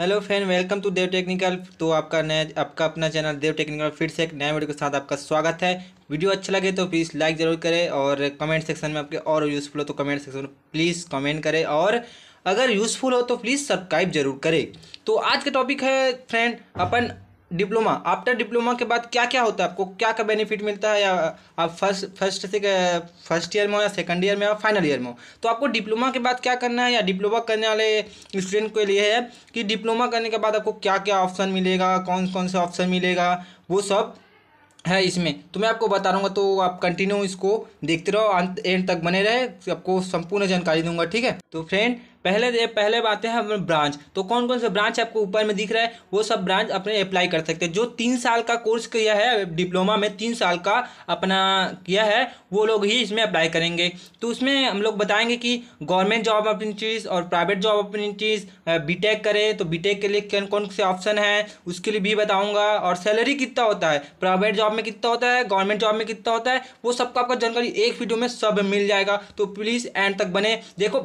hello friend welcome to Dev technical तो आपका नया आपका अपना चैनल देव टेक्निकल फिर से एक नया वीडियो के साथ आपका स्वागत है वीडियो अच्छा लगे तो प्लीज़ लाइक ज़रूर करें और कमेंट सेक्शन में आपके और यूज़फुल हो तो कमेंट सेक्शन में प्लीज़ कमेंट करें और अगर यूज़फुल हो तो प्लीज़ सब्सक्राइब जरूर करें तो आज का टॉपिक है फ्रेंड अपन डिप्लोमा आफ्टर डिप्लोमा के बाद क्या क्या होता है आपको क्या क्या बेनिफिट मिलता है या आप फर्स्ट फर्स्ट से फर्स्ट ईयर में हो या सेकंड ईयर में हो फाइनल ईयर में हो तो आपको डिप्लोमा के बाद क्या करना है या डिप्लोमा करने वाले स्टूडेंट के लिए है कि डिप्लोमा करने के बाद आपको क्या क्या ऑप्शन मिलेगा कौन कौन सा ऑप्शन मिलेगा वो सब है इसमें तो मैं आपको बता रहा तो आप कंटिन्यू इसको देखते रहो एंड तक बने रहे आपको संपूर्ण जानकारी दूंगा ठीक है तो फ्रेंड पहले पहले बात है हमें ब्रांच तो कौन कौन से ब्रांच आपको ऊपर में दिख रहा है वो सब ब्रांच अपने अप्लाई कर सकते हैं जो तीन साल का कोर्स किया है डिप्लोमा में तीन साल का अपना किया है वो लोग ही इसमें अप्लाई करेंगे तो उसमें हम लोग बताएंगे कि गवर्नमेंट जॉब अपॉर्चुनिटीज़ और प्राइवेट जॉब अपॉर्चुनिटीज़ बीटेक करें तो बीटेक के लिए कौन कौन से ऑप्शन हैं उसके लिए भी बताऊंगा और सैलरी कितना होता है प्राइवेट जॉब में कितना होता है गवर्नमेंट जॉब में कितना होता है वो सबका आपका जानकारी एक वीडियो में सब मिल जाएगा तो प्लीज़ एंड तक बने देखो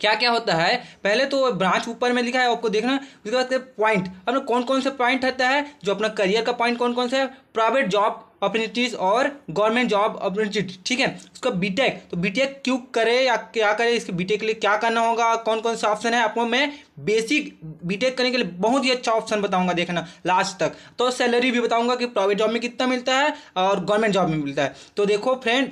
क्या क्या होता है पहले तो ब्रांच ऊपर में लिखा है आपको देखना उसके बाद पॉइंट अपने कौन कौन से पॉइंट रहता है जो अपना करियर का पॉइंट कौन कौन सा है प्राइवेट जॉब अपॉर्चुनिटीज़ और गवर्नमेंट जॉब अपॉर्चुनिटी ठीक है उसका बीटेक तो बीटेक क्यों करे या क्या करे इसके बीटेक के लिए क्या करना होगा कौन कौन सा ऑप्शन है आपको मैं बेसिक बीटेक करने के लिए बहुत ही अच्छा ऑप्शन बताऊंगा देखना लास्ट तक तो सैलरी भी बताऊंगा कि प्राइवेट जॉब में कितना मिलता है और गवर्नमेंट जॉब में मिलता है तो देखो फ्रेंड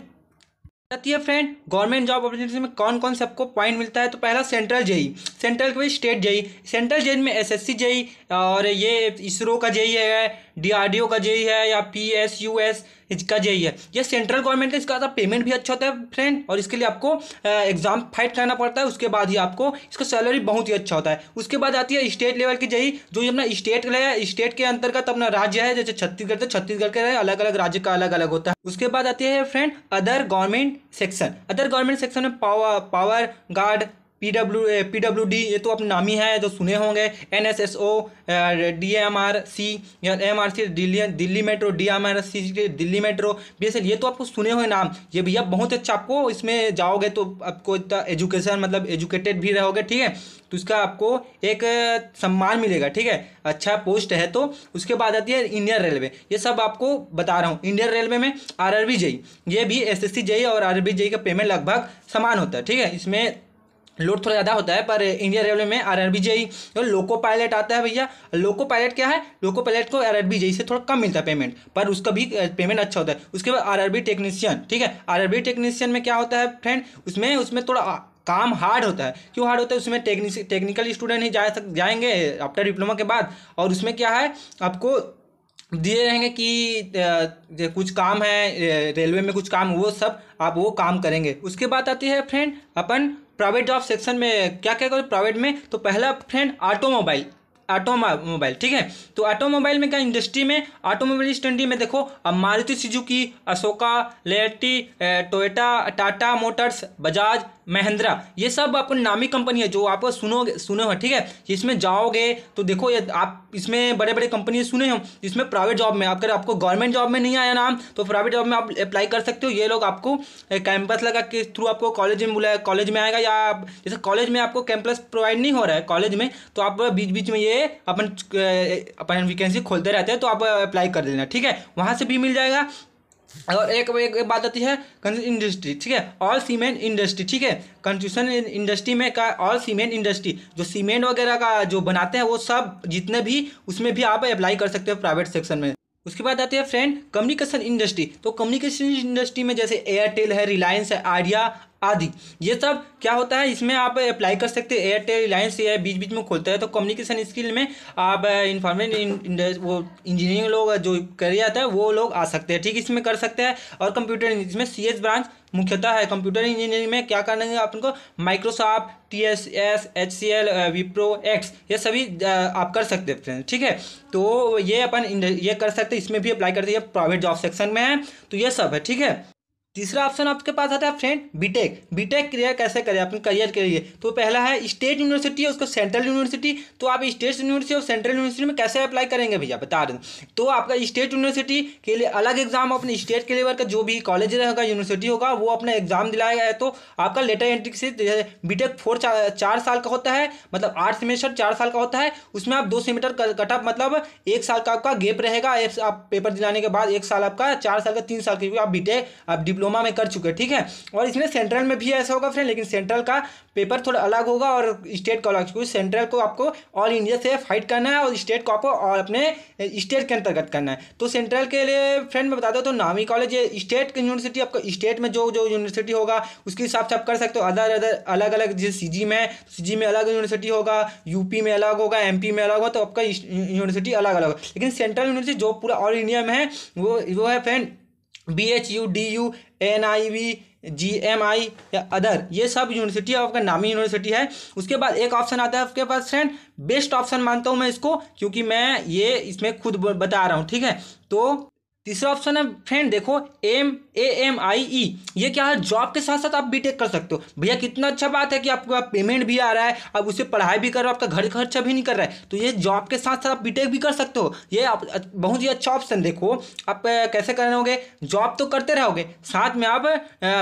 जाती है फ्रेंड गवर्नमेंट जॉब अपॉर्चुनिटी में कौन कौन से आपको पॉइंट मिलता है तो पहला सेंट्रल जेई सेंट्रल के बाद स्टेट जेई सेंट्रल जेई में एसएससी जेई और ये इसरो का जेई है डीआरडीओ का जेई है या पीएसयूएस इसका जे है ये सेंट्रल गवर्नमेंट का इसका पेमेंट भी अच्छा होता है फ्रेंड और इसके लिए आपको एग्जाम फाइट करना पड़ता है उसके बाद ही आपको इसका सैलरी बहुत ही अच्छा होता है उसके बाद आती है स्टेट लेवल की जही जो अपना स्टेट है स्टेट के अंतर्गत अपना राज्य है जैसे छत्तीसगढ़ छत्तीसगढ़ के अलग अलग राज्य का अलग अलग होता है उसके बाद आती है friend other government section other government section में power power guard P W P W D ये तो अपने नाम ही है जो सुने होंगे N S S O D M R C M R C Delhi Delhi metro D M R C Delhi metro B S L ये तो आपको सुने हुए नाम ये भैया बहुत अच्छा आपको इसमें जाओगे तो आपको इतना एजुकेशन मतलब एजुकेटेड भी रहोगे ठीक है तो इसका आपको एक सम्मान मिलेगा ठीक है अच्छा पोस्ट है तो उसके बाद आती है इंडियन रेलवे ये सब आपको बता रहा हूँ इंडियन रेलवे में आर आर बी जेई ये भी एस एस सी जेई और आर आर बी जेई का पेमेंट लगभग समान होता है ठीक है इसमें लोड थोड़ा ज़्यादा होता है पर इंडियन रेलवे में आर आर बी और लोको पायलट आता है भैया लोको पायलट क्या है लोको पायलट को आर आर बी से थोड़ा कम मिलता है पेमेंट पर उसका भी पेमेंट अच्छा होता है उसके बाद आर आर बी टेक्नीशियन ठीक है आर आर बी टेक्नीशियन में क्या होता है फ्रेंड उसमें उसमें थोड़ा काम हार्ड होता है क्यों हार्ड होता है उसमें टेक्निक टेक्निकल स्टूडेंट ही जा सक जाएंगे आफ्टर डिप्लोमा के बाद और उसमें क्या है आपको दिए रहेंगे कि कुछ काम है रेलवे में कुछ काम वो सब आप वो काम करेंगे उसके बाद आती है फ्रेंड अपन प्राइवेट जॉब सेक्शन में क्या क्या करो प्राइवेट में तो पहला फ्रेंड ऑटोमोबाइल ऑटोमोबाइल ठीक है तो ऑटोमोबाइल में क्या इंडस्ट्री में ऑटोमोबाइल स्टंडी में देखो अब Maruti Suzuki Ashoka Leyland Toyota Tata motors Bajaj Mahindra ये सब अपन नामी कंपनी है जो आप सुनोगे सुने हो ठीक है इसमें जाओगे तो देखो ये आप इसमें बड़े बड़े कंपनी सुने हो इसमें प्राइवेट जॉब में अगर आपको गवर्नमेंट जॉब में नहीं आया नाम तो प्राइवेट जॉब में आप अप्लाई कर सकते हो ये लोग आपको कैंपस लगा के थ्रू आपको कॉलेज में बुलाया कॉलेज में आएगा या जैसे कॉलेज में आपको कैंपस प्रोवाइड नहीं हो रहा है कॉलेज में तो आप बीच बीच में ये अपन अपन वैकेंसी खोलते रहते हैं तो आप अप्लाई कर देना ठीक है वहाँ से भी मिल जाएगा और एक एक, बात आती है कंस्ट्रक्शन इंडस्ट्री ठीक है ऑल सीमेंट इंडस्ट्री ठीक है कंस्ट्रक्शन इंडस्ट्री में का ऑल सीमेंट इंडस्ट्री जो सीमेंट वगैरह का जो बनाते हैं वो सब जितने भी उसमें भी आप अप्लाई कर सकते हो प्राइवेट सेक्शन में उसके बाद आते हैं फ्रेंड कम्युनिकेशन इंडस्ट्री तो कम्युनिकेशन इंडस्ट्री में जैसे एयरटेल है रिलायंस है आइडिया आदि ये सब क्या होता है इसमें आप अप्लाई कर सकते हैं एयरटेल रिलायंस या बीच बीच में खोलता है तो कम्युनिकेशन स्किल में आप इन्फॉर्मेशन uh, वो इंजीनियरिंग लोग uh, जो कर जाता है वो लोग आ सकते हैं ठीक इसमें कर सकते हैं और कंप्यूटर इसमें सी ब्रांच मुख्यतः है कंप्यूटर इंजीनियरिंग में क्या करना है आप उनको Microsoft T S S H C L Wipro X ये सभी uh, आप कर सकते हैं ठीक है तो ये अपन ये कर सकते हैं इसमें भी अप्लाई करते हैं प्राइवेट जॉब सेक्शन में है तो ये सब है ठीक है तीसरा ऑप्शन आपके पास आता है फ्रेंड बीटेक बीटेक क्लियर कैसे करें अपने करियर के लिए तो पहला है स्टेट यूनिवर्सिटी है उसको सेंट्रल यूनिवर्सिटी तो आप स्टेट यूनिवर्सिटी और सेंट्रल यूनिवर्सिटी में कैसे अप्लाई करेंगे भैया बता दें तो आपका स्टेट यूनिवर्सिटी के लिए अलग एग्जाम अपने स्टेट के लेवल का जो भी कॉलेज रहेगा यूनिवर्सिटी होगा वो अपना एग्जाम दिलाया है तो आपका लेटर एंट्री से बीटेक फोर चार, साल का होता है मतलब आठ सेमेस्टर चार साल का होता है उसमें आप दो सेमेस्टर कटअप मतलब एक साल का आपका गेप रहेगा आप पेपर दिलाने के बाद एक साल आपका चार साल का तीन साल का आप बीटेक आप डिप्लोमा में कर चुके हैं ठीक है और इसमें सेंट्रल में भी ऐसा होगा फ्रेंड लेकिन सेंट्रल का पेपर थोड़ा अलग होगा और स्टेट का अलग क्योंकि सेंट्रल को आपको ऑल इंडिया से फाइट करना है और स्टेट को आपको और अपने स्टेट के अंतर्गत करना है तो सेंट्रल के लिए फ्रेंड मैं बता दूँ तो नामी कॉलेज स्टेट की यूनिवर्सिटी आपको स्टेट में जो जो यूनिवर्सिटी होगा उसके हिसाब से आप कर सकते हो अदर अदर अलग अलग जैसे सी जी में सी जी तो में अलग यूनिवर्सिटी होगा यूपी में अलग होगा पी में अलग होगा तो आपका यूनिवर्सिटी अलग अलग होगा लेकिन सेंट्रल यूनिवर्सिटी जो पूरा ऑल इंडिया में है वो वो है friend B H U D U N I V G M I या अदर ये सब यूनिवर्सिटी आपका नामी यूनिवर्सिटी है उसके बाद एक ऑप्शन आता है आपके पास फ्रेंड बेस्ट ऑप्शन मानता हूँ मैं इसको क्योंकि मैं ये इसमें खुद बता रहा हूँ ठीक है तो तीसरा ऑप्शन है फ्रेंड देखो एम ए एम आई ई ये क्या है जॉब के साथ साथ आप बीटेक कर सकते हो भैया कितना अच्छा बात है कि आपको आप पेमेंट भी आ रहा है आप उसे पढ़ाई भी कर रहे हो आपका घर खर्चा भी नहीं कर रहा है तो ये जॉब के साथ साथ आप बीटेक भी कर सकते हो ये आप बहुत ही अच्छा ऑप्शन देखो आप कैसे करोगे जॉब तो करते रहोगे साथ में आप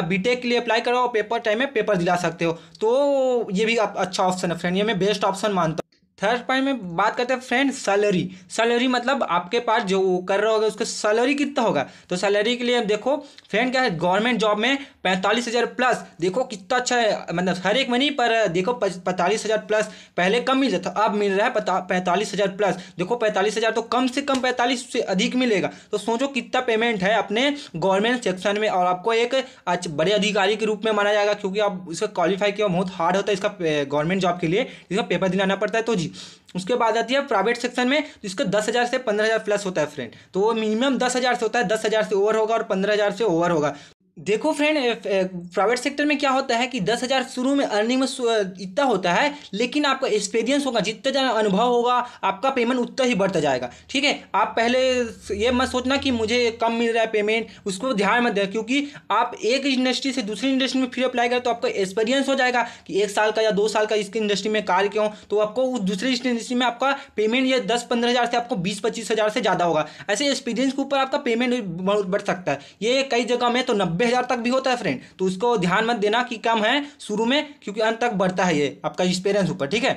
बीटेक के लिए अप्लाई करो पेपर टाइम में पेपर दिला सकते हो तो ये भी अच्छा ऑप्शन है फ्रेंड ये मैं बेस्ट ऑप्शन मानता हूँ थर्ड पॉइंट में बात करते हैं फ्रेंड सैलरी सैलरी मतलब आपके पास जो कर रहा होगा उसका सैलरी कितना होगा तो सैलरी के लिए देखो फ्रेंड क्या है गवर्नमेंट जॉब में पैंतालीस हज़ार प्लस देखो कितना अच्छा है मतलब हर एक में नहीं पर देखो पैंतालीस हज़ार प्लस पहले कम मिल जाता अब मिल रहा है पैंतालीस हज़ार प्लस देखो पैंतालीस हज़ार तो कम से कम पैंतालीस से अधिक मिलेगा तो सोचो कितना पेमेंट है अपने गवर्नमेंट सेक्शन में और आपको एक बड़े अधिकारी के रूप में माना जाएगा क्योंकि आप इसका क्वालिफाई किया बहुत हार्ड होता है इसका गवर्नमेंट जॉब के लिए इसका पेपर दिलाना पड़ता है तो जी की उसके बाद आती है प्राइवेट सेक्शन में इसका दस हज़ार से पंद्रह हज़ार प्लस होता है फ्रेंड तो वो मिनिमम दस हज़ार से होता है दस हज़ार से ओवर होगा और पंद्रह हज़ार से ओवर होगा देखो फ्रेंड प्राइवेट सेक्टर में क्या होता है कि दस हज़ार शुरू में अर्निंग में इतना होता है लेकिन आपका एक्सपीरियंस होगा जितना ज़्यादा अनुभव होगा आपका पेमेंट उतना ही बढ़ता जाएगा ठीक है आप पहले ये मत सोचना कि मुझे कम मिल रहा है पेमेंट उसको ध्यान मत दें क्योंकि आप एक इंडस्ट्री से दूसरी इंडस्ट्री में फिर अप्लाई करें तो आपका एक्सपीरियंस हो जाएगा कि एक साल का या दो साल का इस इंडस्ट्री में कार्य क्यों तो आपको उस दूसरी इंडस्ट्री में आपका पेमेंट या दस पंद्रह हज़ार से आपको बीस पच्चीस हज़ार से ज़्यादा होगा ऐसे एक्सपीरियंस के ऊपर आपका पेमेंट बढ़ सकता है ये कई जगह में तो नब्बे हज़ार तक भी होता है फ्रेंड तो उसको ध्यान मत देना कि कम है शुरू में क्योंकि अंत तक बढ़ता है ये आपका एक्सपीरियंस ऊपर ठीक है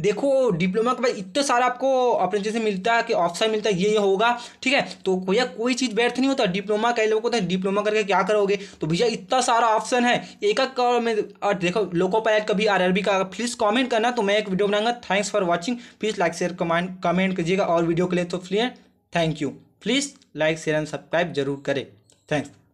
देखो डिप्लोमा के बाद इतना सारा आपको अपने मिलता है कि ऑप्शन मिलता है ये ये होगा ठीक है तो भैया कोई चीज़ व्यर्थ नहीं होता डिप्लोमा कई लोगों को होता डिप्लोमा करके क्या करोगे तो भैया इतना सारा ऑप्शन है एक एक में देखो लोको पायलट कभी भी आर का प्लीज़ कमेंट करना तो मैं एक वीडियो बनाऊंगा thanks for watching please like share comment comment कीजिएगा और वीडियो के लिए तो फ्लियर thank you please like share and subscribe जरूर करें थैंक्स